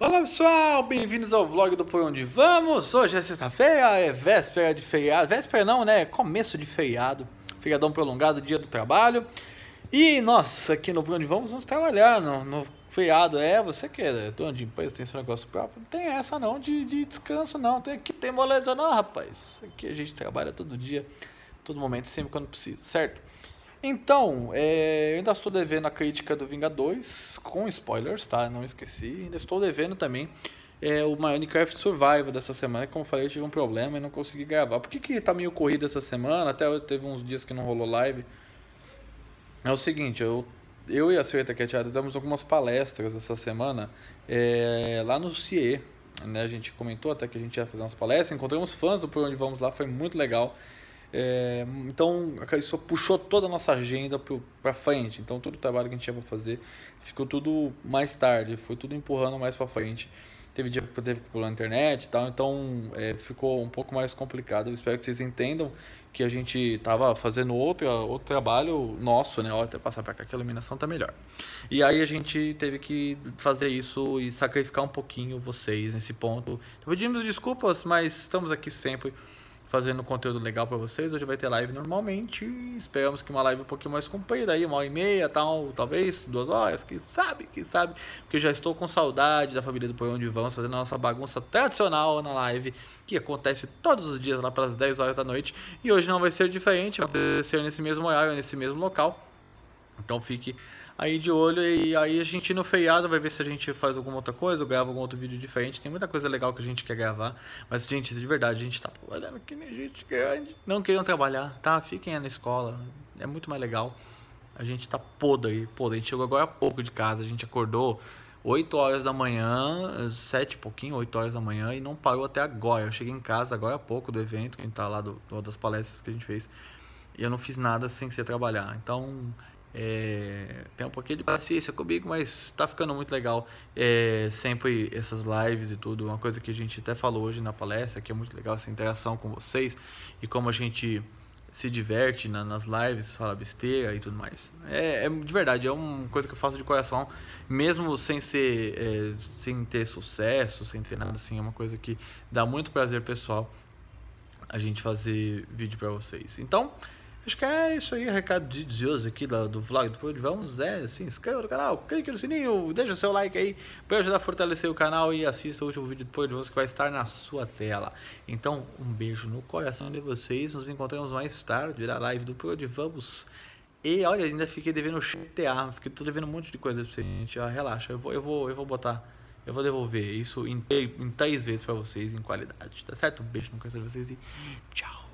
Olá pessoal, bem-vindos ao vlog do Por Onde Vamos. Hoje é sexta-feira, é véspera de feriado. Véspera não, né? É começo de feriado. Feriadão prolongado, dia do trabalho. E nós, aqui no Por Onde Vamos, vamos trabalhar no, no feriado. É, você que é dono de empresa, tem seu negócio próprio. Não tem essa não de, de descanso, não. Tem aqui, tem moleza, não, rapaz. Aqui a gente trabalha todo dia, todo momento, sempre quando precisa, certo? Então, é, eu ainda estou devendo a crítica do Vingadores 2, com spoilers, tá? Não esqueci. Ainda estou devendo também é, o Minecraft Survival dessa semana. Como eu falei, eu tive um problema e não consegui gravar. Por que, que tá meio corrido essa semana? Até teve uns dias que não rolou live. É o seguinte, eu, eu e a Silvia é Taqueteada demos algumas palestras essa semana é, lá no CIE. Né? A gente comentou até que a gente ia fazer umas palestras. Encontramos fãs do Por Onde Vamos Lá, foi muito legal. É, então, isso puxou toda a nossa agenda para frente. Então, todo o trabalho que a gente tinha para fazer ficou tudo mais tarde, foi tudo empurrando mais para frente. Teve dia que teve que pular na internet e tal, então é, ficou um pouco mais complicado. Eu espero que vocês entendam que a gente estava fazendo outra, outro trabalho nosso, né? até passar para cá que a iluminação tá melhor. E aí a gente teve que fazer isso e sacrificar um pouquinho vocês nesse ponto. Então, pedimos desculpas, mas estamos aqui sempre fazendo conteúdo legal para vocês. Hoje vai ter live normalmente. Esperamos que uma live um pouquinho mais comprida, aí, uma hora e meia, tal, talvez duas horas, que sabe, que sabe. Porque já estou com saudade da família do Por Onde Vamos, fazendo a nossa bagunça tradicional na live, que acontece todos os dias lá pelas 10 horas da noite. E hoje não vai ser diferente, vai ser nesse mesmo horário, nesse mesmo local. Então fique aí de olho e aí a gente no feiado vai ver se a gente faz alguma outra coisa, ou grava algum outro vídeo diferente. Tem muita coisa legal que a gente quer gravar, mas gente, de verdade, a gente tá trabalhando que nem gente grande. Não queiram trabalhar, tá? Fiquem na escola, é muito mais legal. A gente tá podre aí, podre. A gente chegou agora há pouco de casa, a gente acordou 8 horas da manhã, 7 e pouquinho, 8 horas da manhã e não parou até agora. Eu cheguei em casa agora há pouco do evento, quem tá lá do, do, das palestras que a gente fez. E eu não fiz nada sem ser trabalhar. Então, é, tem um pouquinho de paciência comigo, mas tá ficando muito legal é, sempre essas lives e tudo. Uma coisa que a gente até falou hoje na palestra, que é muito legal essa interação com vocês e como a gente se diverte na, nas lives, fala besteira e tudo mais. É, é, de verdade, é uma coisa que eu faço de coração, mesmo sem ser, é, sem ter sucesso, sem ter nada assim, é uma coisa que dá muito prazer pessoal a gente fazer vídeo para vocês. Então, Acho que é isso aí, recado de, deus aqui do vlog do Pôde. Vamos, é, se inscreva no canal, clique no sininho, deixa o seu like aí para ajudar a fortalecer o canal e assista o último vídeo do Pôde que vai estar na sua tela. Então, um beijo no coração de vocês, nos encontramos mais tarde na live do Pôde. Vamos. E olha, ainda fiquei devendo GTA, fiquei tô devendo um monte de coisa pra vocês, gente. Ah, relaxa, eu vou, eu vou, eu vou botar, eu vou devolver isso em, em três vezes para vocês em qualidade, tá certo? Um beijo no coração de vocês e tchau.